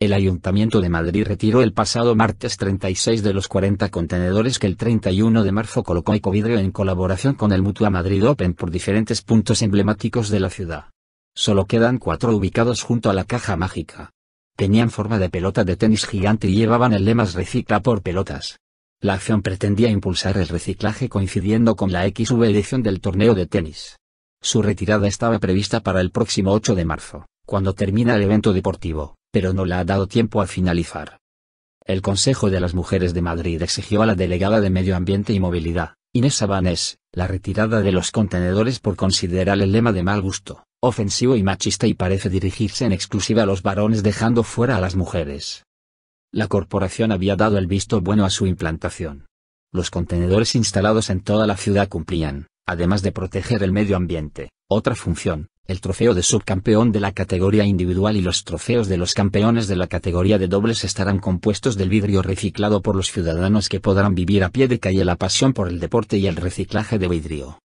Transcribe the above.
El Ayuntamiento de Madrid retiró el pasado martes 36 de los 40 contenedores que el 31 de marzo colocó Ecovidrio en colaboración con el Mutua Madrid Open por diferentes puntos emblemáticos de la ciudad. Solo quedan cuatro ubicados junto a la caja mágica. Tenían forma de pelota de tenis gigante y llevaban el lema recicla por pelotas. La acción pretendía impulsar el reciclaje coincidiendo con la XV edición del torneo de tenis. Su retirada estaba prevista para el próximo 8 de marzo, cuando termina el evento deportivo pero no la ha dado tiempo a finalizar. El Consejo de las Mujeres de Madrid exigió a la delegada de Medio Ambiente y Movilidad, Inés Sabanés, la retirada de los contenedores por considerar el lema de mal gusto, ofensivo y machista y parece dirigirse en exclusiva a los varones dejando fuera a las mujeres. La corporación había dado el visto bueno a su implantación. Los contenedores instalados en toda la ciudad cumplían, además de proteger el medio ambiente, otra función, el trofeo de subcampeón de la categoría individual y los trofeos de los campeones de la categoría de dobles estarán compuestos del vidrio reciclado por los ciudadanos que podrán vivir a pie de calle la pasión por el deporte y el reciclaje de vidrio.